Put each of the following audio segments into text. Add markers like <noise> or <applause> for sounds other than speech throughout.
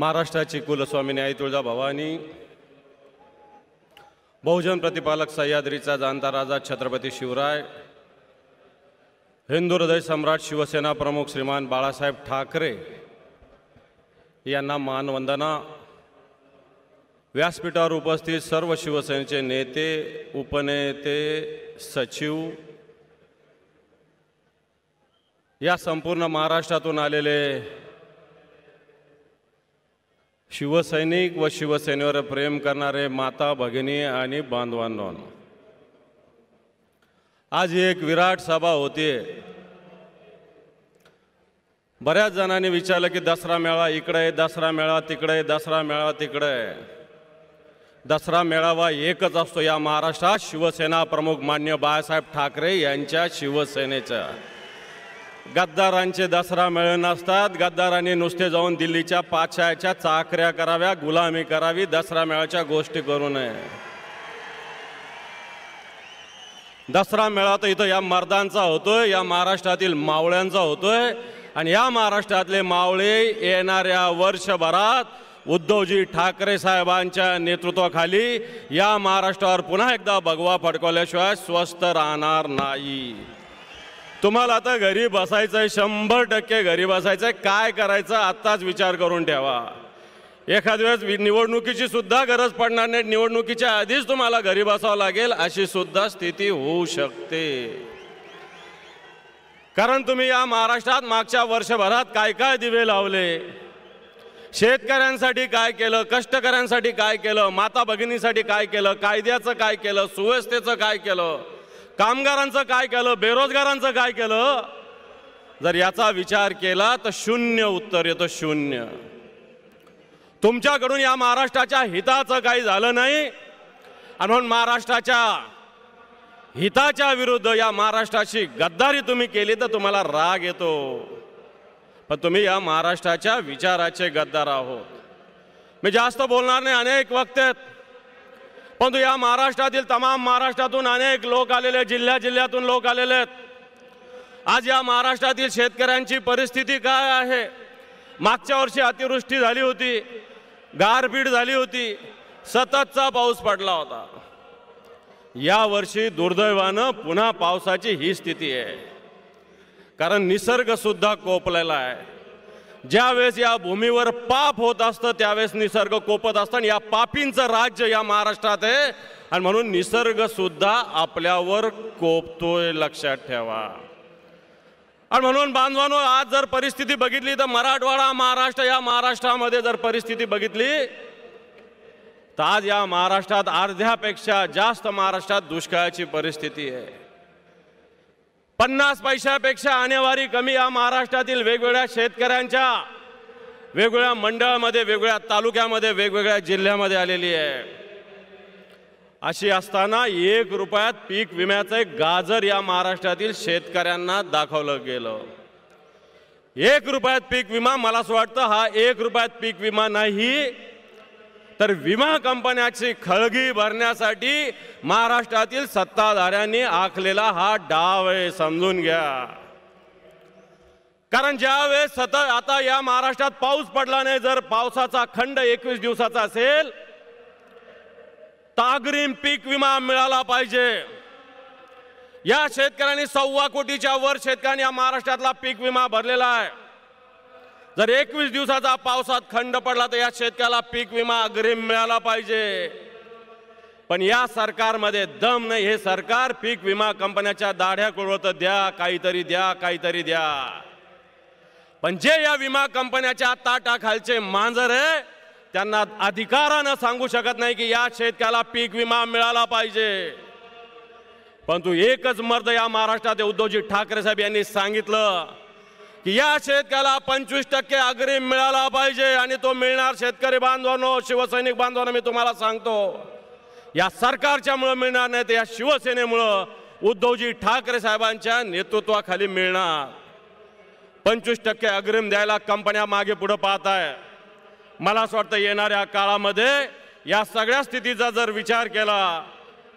महाराष्ट्राची कुलस्वामी आई तुळजा भवानी बहुजन प्रतिपालक सह्याद्रीचा जाणता राजा छत्रपती शिवराय हिंदू हृदय सम्राट शिवसेना प्रमुख श्रीमान बाळासाहेब ठाकरे यांना मानवंदना व्यासपीठावर उपस्थित सर्व शिवसेनेचे नेते उपनेते सचिव या संपूर्ण महाराष्ट्रातून आलेले शिवसैनिक व शिवसेनेवर प्रेम करणारे माता भगिनी आणि बांधवांनो आज ही एक विराट सभा होते बऱ्याच जणांनी विचारलं की दसरा मेळा इकडे दसरा मेळा तिकडे दसरा मेळा तिकडे दसरा मेळावा एकच असतो या महाराष्ट्रात शिवसेना प्रमुख मान्य बाळासाहेब ठाकरे यांच्या शिवसेनेचा गद्दारांचे दसरा मेळ नसतात गद्दारांनी नुसते जाऊन दिल्लीच्या पाचशाच्या चाकऱ्या कराव्या गुलामी करावी दसरा मेळाच्या गोष्टी करू नये दसरा मेळा तर इथं या मर्दांचा होतोय या महाराष्ट्रातील मावळ्यांचा होतोय आणि या महाराष्ट्रातले मावळे येणाऱ्या वर्षभरात उद्धवजी ठाकरे साहेबांच्या नेतृत्वाखाली या महाराष्ट्रावर पुन्हा एकदा भगवा फडकवल्याशिवाय स्वस्थ राहणार नाही तुम्हाला आता घरी बसायचं आहे शंभर टक्के घरी बसायचं आहे काय करायचं आत्ताच विचार करून ठेवा एखाद वेळेस निवडणुकीची सुद्धा गरज पडणार नाही निवडणुकीच्या आधीच तुम्हाला घरी बसावं लागेल अशी सुद्धा स्थिती होऊ शकते कारण तुम्ही या महाराष्ट्रात मागच्या वर्षभरात काय काय दिवे लावले शेतकऱ्यांसाठी काय केलं कष्टकऱ्यांसाठी काय केलं माता भगिनीसाठी काय केलं कायद्याचं काय केलं सुव्यवस्थेचं काय केलं कामगारांचं काय केलं बेरोजगारांचं काय केलं जर याचा विचार केला तर शून्य उत्तर येतं शून्य तुमच्याकडून या महाराष्ट्राच्या हिताचं काही झालं नाही आणि म्हणून महाराष्ट्राच्या हिताच्या विरुद्ध या महाराष्ट्राची गद्दारी तुम्ही केली तर तुम्हाला राग येतो पण तुम्ही या महाराष्ट्राच्या विचाराचे गद्दार आहोत मी जास्त बोलणार नाही अनेक वक्त परंतु या महाराष्ट्रातील तमाम महाराष्ट्रातून अनेक लोक आलेले जिल्ह्या जिल्ह्यातून लोक आलेले आहेत आज या महाराष्ट्रातील शेतकऱ्यांची परिस्थिती काय आहे मागच्या वर्षी अतिवृष्टी झाली होती गारपीट झाली होती सततचा पाऊस पडला होता या वर्षी दुर्दैवानं पुन्हा पावसाची ही स्थिती आहे कारण निसर्गसुद्धा कोपलेला आहे ज्यावेळेस या भूमीवर पाप होत असतं त्यावेळेस निसर्ग कोपत असतं आणि या पापींचं राज्य या महाराष्ट्रात आहे आणि म्हणून निसर्ग सुद्धा आपल्यावर कोपतोय लक्षात ठेवा आणि म्हणून बांधवानो आज जर परिस्थिती बघितली तर मराठवाडा महाराष्ट्र या महाराष्ट्रामध्ये जर परिस्थिती बघितली तर आज या महाराष्ट्रात अर्ध्यापेक्षा जास्त महाराष्ट्रात दुष्काळाची परिस्थिती आहे पन्नास पैशापेक्षा आणेवारी कमी या महाराष्ट्रातील वेगवेगळ्या शेतकऱ्यांच्या वेगवेगळ्या मंडळामध्ये वेगवेगळ्या तालुक्यामध्ये वेगवेगळ्या जिल्ह्यामध्ये आलेली आहे अशी असताना एक रुपयात पीक विम्याचं एक गाजर या महाराष्ट्रातील शेतकऱ्यांना दाखवलं गेलं एक रुपयात पीक विमा मला असं वाटतं हा एक रुपयात पीक विमा नाही तर विमा कंपन्याची खळगी भरण्यासाठी महाराष्ट्रातील सत्ताधाऱ्यांनी आखलेला हा डाव आहे समजून घ्या कारण ज्यावेळेस सतत आता या महाराष्ट्रात पाऊस पडला नाही जर पावसाचा खंड एकवीस दिवसाचा असेल तागरीम पीक विमा मिळाला पाहिजे या शेतकऱ्यांनी सव्वा कोटीच्या वर शेतकऱ्यांनी या महाराष्ट्रातला पीक विमा भरलेला आहे जर एकवीस दिवसाचा पावसात खंड पडला तर या शेतकऱ्याला पीक विमा अग्रिम मिळाला पाहिजे पण या सरकारमध्ये दम नाही हे सरकार पीक विमा कंपन्याच्या दाढ्या कुळवतं द्या काहीतरी द्या काहीतरी द्या पण जे या विमा कंपन्याच्या ताटाखालचे मांजर आहे त्यांना अधिकारानं सांगू शकत नाही की या शेतकऱ्याला पीक विमा मिळाला पाहिजे परंतु एकच मर्द या महाराष्ट्रात उद्धवजी ठाकरे साहेब यांनी सांगितलं की या शेतकऱ्याला पंचवीस टक्के अग्रिम मिळाला पाहिजे आणि तो मिळणार शेतकरी बांधवांनो शिवसैनिक बांधवांनो मी तुम्हाला सांगतो या सरकारच्यामुळं मिळणार नाही तर या शिवसेनेमुळं उद्धवजी ठाकरे साहेबांच्या नेतृत्वाखाली मिळणार पंचवीस टक्के अग्रिम द्यायला कंपन्या मागे पुढं पाहत आहे मला असं वाटतं येणाऱ्या काळामध्ये या सगळ्या स्थितीचा जर विचार केला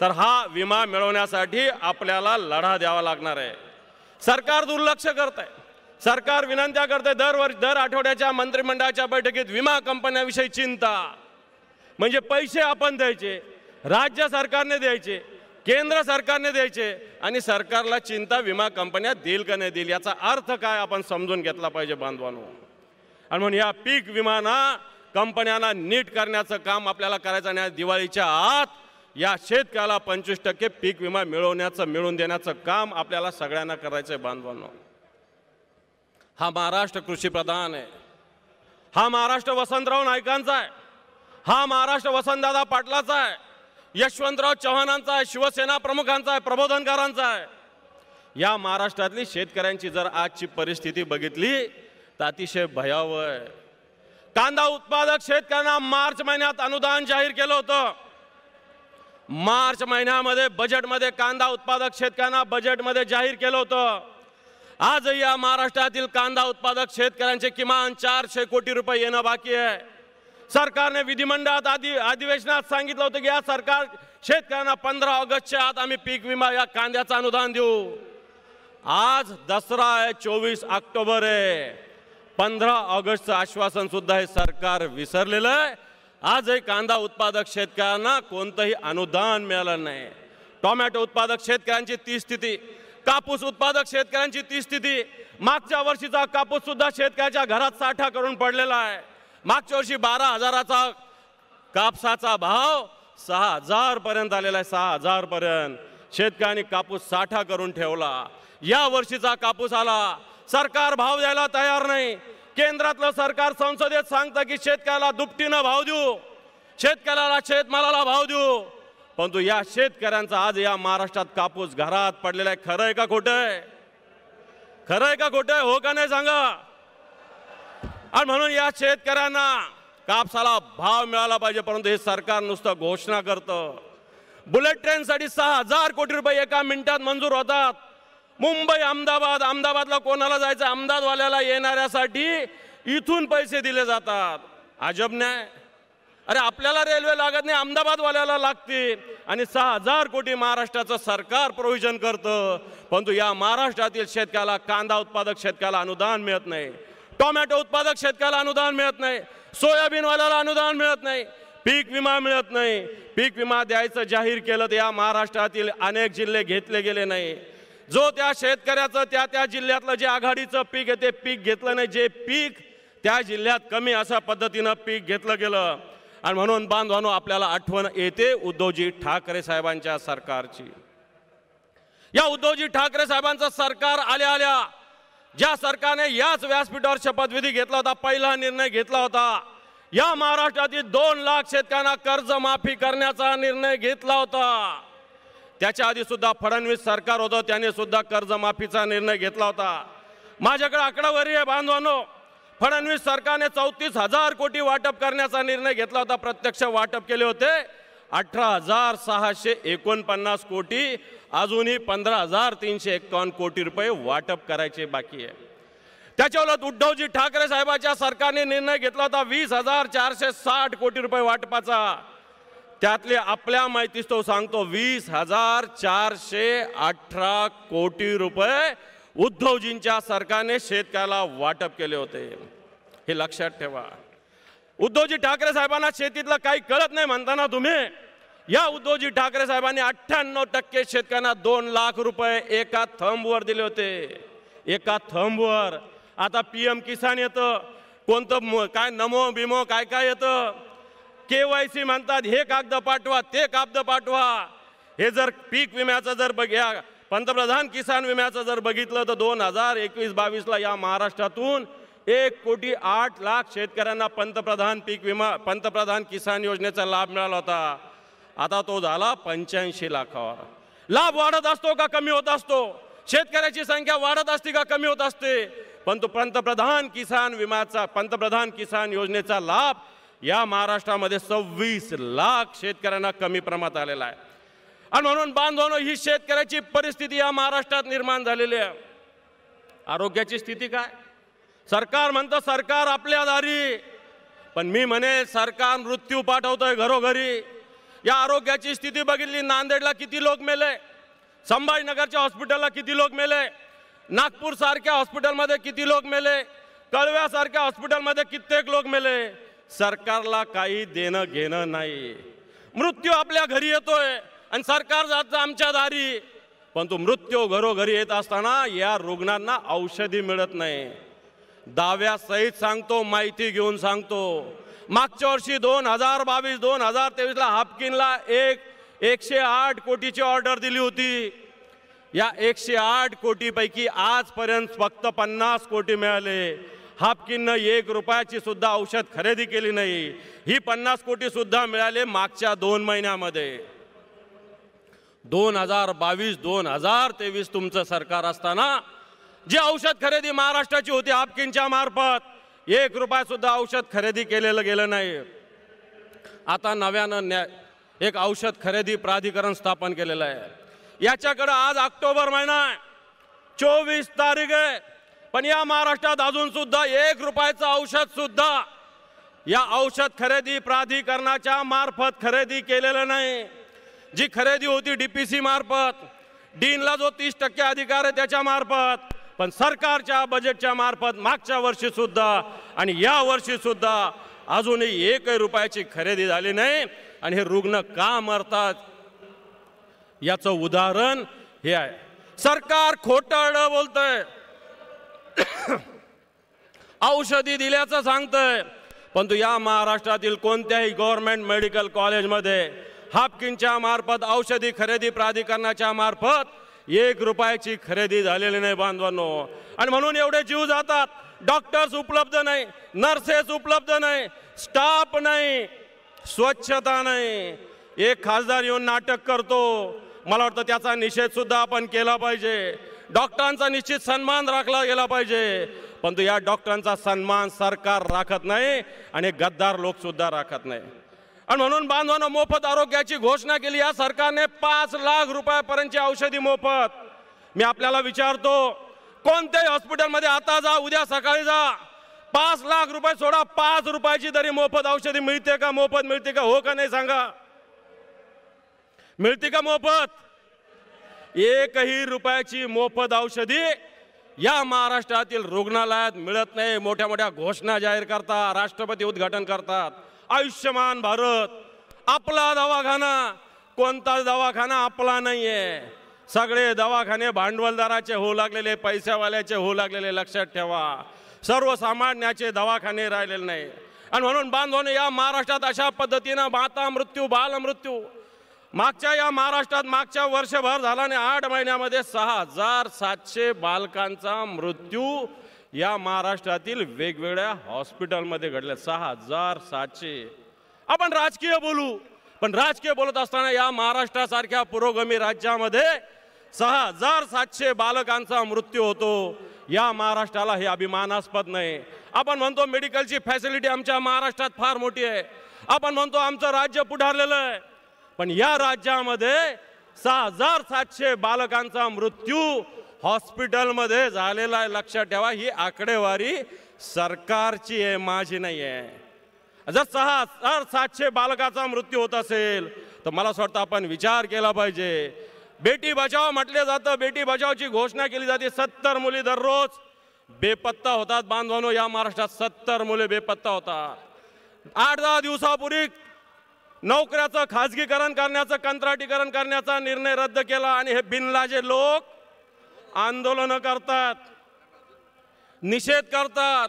तर हा विमा मिळवण्यासाठी आपल्याला लढा द्यावा लागणार आहे सरकार दुर्लक्ष करत आहे सरकार विनंत्या करते वर्ष दर आठवड्याच्या मंत्रिमंडळाच्या बैठकीत विमा कंपन्याविषयी चिंता म्हणजे पैसे आपण द्यायचे राज्य सरकारने द्यायचे केंद्र सरकारने द्यायचे आणि सरकारला चिंता विमा कंपन्या देईल का नाही देईल याचा अर्थ काय आपण समजून घेतला पाहिजे बांधवानो आणि म्हणून या पीक विमाना कंपन्यांना नीट करण्याचं काम आपल्याला करायचं नाही दिवाळीच्या आत या शेतकऱ्याला पंचवीस टक्के पीक विमा मिळवण्याचं मिळवून देण्याचं काम आपल्याला सगळ्यांना करायचं आहे बांधवानो हा महाराष्ट्र कृषी प्रधान आहे हा महाराष्ट्र वसंतराव नायकांचा आहे हा महाराष्ट्र वसंतदादा पाटलाचा आहे यशवंतराव चव्हाणांचा आहे शिवसेना प्रमुखांचा आहे प्रबोधनकारांचा आहे या महाराष्ट्रातली शेतकऱ्यांची जर आजची परिस्थिती बघितली तर अतिशय भयावह आहे कांदा उत्पादक शेतकऱ्यांना मार्च महिन्यात अनुदान जाहीर केलं होतं मार्च महिन्यामध्ये बजेटमध्ये कांदा उत्पादक शेतकऱ्यांना बजेटमध्ये जाहीर केलं होतं आज या महाराष्ट्रातील कांदा उत्पादक शेतकऱ्यांचे किमान चारशे कोटी रुपये येणं बाकी आहे सरकारने विधिमंडळात आधी अधिवेशनात सांगितलं होतं की या सरकार शेतकऱ्यांना पंधरा ऑगस्टच्या आत आम्ही पीक विमा या कांद्याचं अनुदान देऊ आज दसरा आहे चोवीस ऑक्टोबर आहे पंधरा ऑगस्टचं आश्वासन सुद्धा हे सरकार विसरलेलं आहे आजही कांदा उत्पादक शेतकऱ्यांना कोणतंही अनुदान मिळालं नाही टोमॅटो उत्पादक शेतकऱ्यांची ती स्थिती कापूस उत्पादक शेतकऱ्यांची ती स्थिती मागच्या वर्षीचा कापूस सुद्धा शेतकऱ्याच्या घरात साठा करून पडलेला आहे मागच्या वर्षी बारा हजाराचा कापसाचा भाव सहा हजार पर्यंत आलेला आहे सहा हजार पर्यंत शेतकऱ्यांनी कापूस साठा करून ठेवला या वर्षीचा कापूस आला सरकार भाव द्यायला तयार नाही केंद्रातलं सरकार संसदेत सांगतं की शेतकऱ्याला दुपटीनं भाव देऊ शेतकऱ्याला शेतमालाला भाव देऊ परंतु या शेतकऱ्यांचा आज या महाराष्ट्रात कापूस घरात पडलेला आहे खरं आहे का खोटं आहे खरं आहे का खोटं आहे हो का नाही सांगा आणि म्हणून या शेतकऱ्यांना कापसाला भाव मिळाला पाहिजे परंतु हे सरकार नुसतं घोषणा करतं बुलेट ट्रेनसाठी सहा हजार कोटी रुपये एका मिनिटात मंजूर होतात मुंबई अहमदाबाद अहमदाबादला कोणाला जायचं अहमदाबादवाल्याला येणाऱ्यासाठी इथून पैसे दिले जातात अजब नाही अरे आपल्याला रेल्वे लागत नाही अहमदाबादवाल्याला लागते आणि सहा हजार कोटी महाराष्ट्राचं सरकार प्रोव्हिजन करतं परंतु या महाराष्ट्रातील शेतकऱ्याला कांदा उत्पादक शेतकऱ्याला अनुदान मिळत नाही टोमॅटो उत्पादक शेतकऱ्याला अनुदान मिळत नाही सोयाबीनवाल्याला अनुदान मिळत नाही पीक विमा मिळत नाही पीक विमा द्यायचं जाहीर केलं तर या महाराष्ट्रातील अनेक जिल्हे घेतले गेले नाही जो त्या शेतकऱ्याचं त्या त्या जिल्ह्यातलं जे आघाडीचं पीक आहे ते पीक घेतलं नाही जे पीक त्या जिल्ह्यात कमी अशा पद्धतीनं पीक घेतलं गेलं आणि म्हणून बांधवानो आपल्याला आठवण येते उद्धवजी ठाकरे साहेबांच्या सरकारची या उद्धवजी ठाकरे साहेबांचा सरकार आल्या आल्या ज्या सरकारने याच व्यासपीठावर शपथविधी घेतला होता पहिला निर्णय घेतला होता या महाराष्ट्रातील दोन लाख शेतकऱ्यांना कर्ज माफी करण्याचा निर्णय घेतला होता त्याच्या आधी सुद्धा फडणवीस सरकार होतं त्याने सुद्धा कर्जमाफीचा निर्णय घेतला होता माझ्याकडे आकडावरी आहे बांधवानो फडणवीस सरकारने चौतीस हजार कोटी वाटप करण्याचा निर्णय घेतला होता प्रत्यक्ष वाटप केले होते अठरा हजार सहाशे एकोणपन्नास कोटी अजूनही पंधरा हजार तीनशे एकावन्न कोटी रुपये वाटप करायचे बाकी आहे त्याच्या उलट उद्धवजी ठाकरे साहेबांच्या सरकारने निर्णय घेतला होता वीस हजार चारशे साठ कोटी रुपये वाटपाचा त्यातले आपल्या माहितीस तो सांगतो वीस हजार चारशे अठरा कोटी रुपये उद्धवजींच्या सरकारने शेतकऱ्याला वाटप केले होते हे लक्षात ठेवा उद्धवजी ठाकरे साहेबांना शेतीतलं काही कळत नाही म्हणताना तुम्ही या उद्धवजी ठाकरे साहेबांनी अठ्ठ्याण्णव टक्के शेतकऱ्यांना दोन लाख रुपये एका थंबवर दिले होते एका थंबवर आता पी एम किसान येतं कोणतं काय नमो बिमो काय काय येतं के वाय सी म्हणतात हे कागद पाठवा ते कागद पाठवा हे जर पीक विम्याचं जर बघ्या पंतप्रधान किसान विम्याचं जर बघितलं तर दोन हजार एकवीस बावीसला या महाराष्ट्रातून एक कोटी आठ लाख शेतकऱ्यांना पंतप्रधान पीक विमा पंतप्रधान किसान योजनेचा लाभ मिळाला होता आता तो झाला पंच्याऐंशी लाखावर लाभ वाढत असतो का कमी होत असतो शेतकऱ्याची संख्या वाढत असते का कमी होत असते पण तो पंतप्रधान किसान विम्याचा पंतप्रधान किसान योजनेचा लाभ या महाराष्ट्रामध्ये सव्वीस लाख शेतकऱ्यांना कमी प्रमाणात आलेला आहे आणि म्हणून बांधवानो ही शेतकऱ्याची परिस्थिती या महाराष्ट्रात निर्माण झालेली आहे आरोग्याची स्थिती काय सरकार म्हणतं सरकार आपल्या दारी पण मी म्हणे सरकार मृत्यू पाठवतोय घरोघरी या आरोग्याची स्थिती बघितली नांदेडला किती लोक मेले संभाजीनगरच्या हॉस्पिटलला किती लोक मेले नागपूरसारख्या हॉस्पिटलमध्ये किती लोक मेले कळव्यासारख्या हॉस्पिटलमध्ये कित्येक लोक मेले सरकारला काही देणं घेणं नाही मृत्यू आपल्या घरी येतोय आणि सरकार जात आमच्या दारी पण तो मृत्यू घरोघरी येत असताना या रुग्णांना औषधी मिळत नाही दाव्या सहित सांगतो माहिती घेऊन सांगतो मागच्या वर्षी दोन हजार बावीस दोन हजार तेवीसला हापकिनला एक एकशे आठ कोटीची ऑर्डर दिली होती या एकशे आठ कोटीपैकी आजपर्यंत फक्त पन्नास कोटी मिळाले हापकिननं एक रुपयाची सुद्धा औषध खरेदी केली नाही ही पन्नास कोटी सुद्धा मिळाले मागच्या दोन महिन्यामध्ये दोन हजार बावीस दोन हजार तेवीस तुमचं सरकार असताना जी औषध खरेदी महाराष्ट्राची होती आपकिनच्या मार्फत एक रुपया सुद्धा औषध खरेदी केलेलं गेलं नाही आता नव्यानं न्या एक औषध खरेदी प्राधिकरण स्थापन केलेलं आहे याच्याकडं आज ऑक्टोबर महिना आहे चोवीस तारीख आहे पण या महाराष्ट्रात अजून सुद्धा एक रुपयाचं औषध सुद्धा या औषध खरेदी प्राधिकरणाच्या मार्फत खरेदी केलेलं नाही जी खरेदी होती डीपीसी मार्फत डीनला जो तीस टक्के अधिकार आहे त्याच्या मार्फत पण सरकारच्या बजेटच्या मार्फत मागच्या वर्षी सुद्धा आणि या वर्षी सुद्धा अजूनही एकही रुपयाची खरेदी झाली नाही आणि हे रुग्ण का मरतात याचं उदाहरण हे आहे सरकार खोटं बोलतंय <coughs> औषधी दिल्याचं सांगतंय परंतु या महाराष्ट्रातील कोणत्याही गव्हर्नमेंट मेडिकल कॉलेजमध्ये हाफकिनच्या मार्फत औषधी खरेदी प्राधिकरणाच्या मार्फत एक रुपयाची खरेदी झालेली नाही बांधवांनो आणि म्हणून एवढे जीव जातात डॉक्टर्स उपलब्ध नाही नर्सेस उपलब्ध नाही स्टाफ नाही स्वच्छता नाही एक खासदार येऊन नाटक करतो मला वाटतं त्याचा निषेध सुद्धा आपण केला पाहिजे डॉक्टरांचा निश्चित सन्मान राखला गेला पाहिजे पण तो या डॉक्टरांचा सन्मान सरकार राखत नाही आणि गद्दार लोकसुद्धा राखत नाही आणि म्हणून बांधवानं मोफत आरोग्याची घोषणा केली या सरकारने पाच लाख रुपयापर्यंतची औषधी मोफत मी आपल्याला विचारतो कोणत्याही हॉस्पिटलमध्ये आता जा उद्या सकाळी जा पाच लाख रुपये सोडा पाच रुपयाची तरी मोफत औषधी मिळते का मोफत मिळते का हो का नाही सांगा मिळते का मोफत एकही रुपयाची मोफत औषधी या महाराष्ट्रातील रुग्णालयात मिळत नाही मोठ्या मोठ्या घोषणा जाहीर करतात राष्ट्रपती उद्घाटन करतात आयुष्यमान भारत आपला दवाखाना कोणताच दवाखाना आपला नाही आहे सगळे दवाखाने भांडवलदाराचे होऊ लागलेले पैसेवाल्याचे होऊ लागलेले लक्षात ठेवा सर्वसामान्याचे दवाखाने राहिलेले नाही आणि म्हणून बांधवाने या महाराष्ट्रात अशा पद्धतीनं माता मृत्यू बालमृत्यू मागच्या या महाराष्ट्रात मागच्या वर्षभर झालाने आठ महिन्यामध्ये सहा हजार सातशे बालकांचा मृत्यू या महाराष्ट्रातील वेगवेगळ्या हॉस्पिटलमध्ये घडले सहा हजार सातशे आपण राजकीय बोलू पण राजकीय बोलत असताना या महाराष्ट्रासारख्या पुरोगामी राज्यामध्ये सहा हजार सातशे बालकांचा मृत्यू होतो या महाराष्ट्राला हे अभिमानास्पद नाही आपण म्हणतो मेडिकलची फॅसिलिटी आमच्या महाराष्ट्रात फार मोठी आहे आपण म्हणतो आमचं राज्य पुढारलेलं आहे पण या राज्यामध्ये सहा हजार सातशे बालकांचा मृत्यू हॉस्पिटलमध्ये झालेला आहे लक्षात ठेवा ही आकडेवारी सरकारची आहे माझी नाही आहे जर सहा सर सातशे बालकाचा मृत्यू होत असेल तर मला असं वाटतं आपण विचार केला पाहिजे बेटी बचाव म्हटले जातं बेटी बचावची घोषणा केली जाते सत्तर मुली दररोज बेपत्ता होतात बांधवानो या महाराष्ट्रात सत्तर मुले बेपत्ता होतात आठ दहा दिवसापूर्वी नोकऱ्याचं खाजगीकरण करण्याचं कंत्राटीकरण करण्याचा निर्णय रद्द केला आणि हे बिनलाजे लोक आंदोलनं करतात निषेध करतात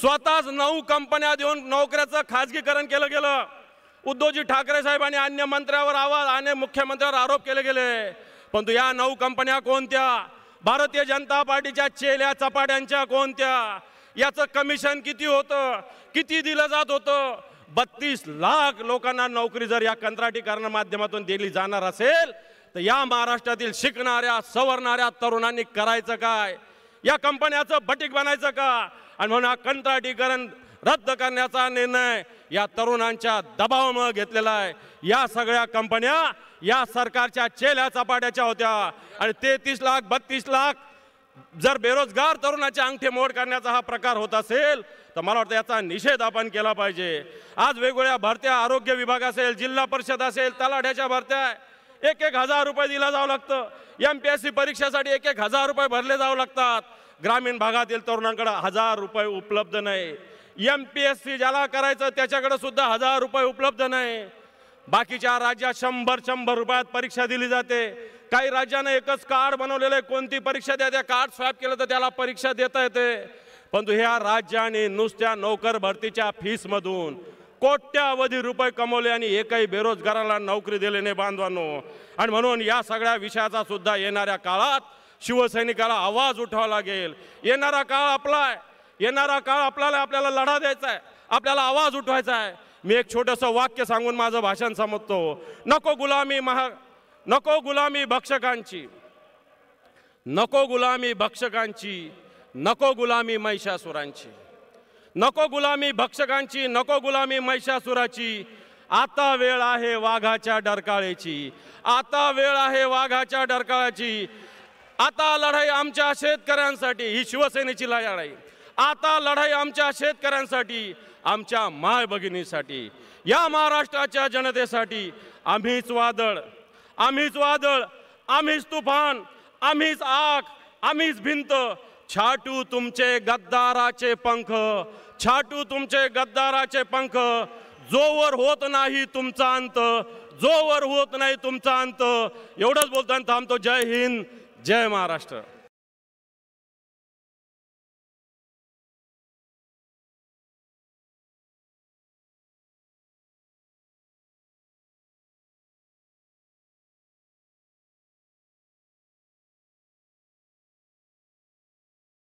स्वतःच नऊ कंपन्या देऊन नोकऱ्याचं खाजगीकरण केलं गेलं उद्धवजी ठाकरे साहेब आणि अन्य मंत्र्यावर आवाज आणि मुख्यमंत्र्यावर आरोप केले गेले परंतु या नऊ कंपन्या कोणत्या भारतीय जनता पार्टीच्या चेल्या चपाट्यांच्या कोणत्या याचं कमिशन किती होतं किती दिलं जात होतं बत्तीस लाख लोकांना नोकरी जर या कंत्राटीकरण माध्यमातून दिली जाणार असेल तर या महाराष्ट्रातील शिकणाऱ्या सवरणाऱ्या तरुणांनी करायचं काय या कंपन्याचं बटीक बनायचं का आणि म्हणून हा कंत्राटीकरण रद्द करण्याचा निर्णय या तरुणांच्या दबावामुळे घेतलेला आहे या सगळ्या कंपन्या या सरकारच्या चेल्या चपाट्याच्या होत्या आणि तेहतीस लाख बत्तीस लाख जर बेरोजगार तरुणाच्या अंगठे मोड करण्याचा हा प्रकार होत असेल तर मला वाटतं याचा निषेध आपण केला पाहिजे आज वेगवेगळ्या भरत्या आरोग्य विभाग असेल जिल्हा परिषद असेल तलाठ्याच्या भरत्या एक एक हजार रुपये दिला जावं लागतं एम पी एस सी परीक्षेसाठी एक एक हजार रुपये भरले जावं लागतात ग्रामीण भागातील तरुणांकडे हजार रुपये उपलब्ध नाही एम पी एस सी ज्याला करायचं त्याच्याकडे सुद्धा हजार रुपये उपलब्ध नाही बाकीच्या राज्यात शंभर शंभर रुपयात परीक्षा दिली जाते काही राज्यानं एकच कार्ड बनवलेलं आहे कोणती परीक्षा द्या त्या कार्ड स्वॅप केलं तर त्याला परीक्षा देता येते परंतु ह्या राज्याने नुसत्या नोकर भरतीच्या फीसमधून कोट्यावधी रुपये कमवले आणि एकही बेरोजगाराला नोकरी दिली नाही बांधवांनो आणि म्हणून या सगळ्या विषयाचा सुद्धा येणाऱ्या काळात शिवसैनिकाला आवाज उठावा लागेल येणारा काळ आपला आहे येणारा काळ आपल्याला आपल्याला लढा द्यायचा आहे आपल्याला आवाज उठवायचा आहे मी एक छोटंसं वाक्य सांगून माझं भाषण समजतो नको गुलामी महा नको गुलामी भक्षकांची नको गुलामी भक्षकांची नको गुलामी महिषासुरांची नको गुलामी भक्षकांची नको गुलामी महिषासुराची आता वेळ आहे वाघाच्या डरकाळेची आता वेळ आहे वाघाच्या डरकाळाची आता लढाई आमच्या शेतकऱ्यांसाठी ही शिवसेनेची लढाई आता लढाई आमच्या शेतकऱ्यांसाठी आमच्या माय भगिनीसाठी या महाराष्ट्राच्या जनतेसाठी आम्हीच वादळ आम्हीच वादळ आम्हीच तुफान आम्हीच आग आम्हीच भिंत छाटू तुमचे गद्दाराचे पंख छाटू तुमचे गद्दाराचे पंख जोवर होत नाही तुमचा अंत जोवर होत नाही तुमचा अंत एवढंच बोलताना थांबतो जय हिंद जय महाराष्ट्र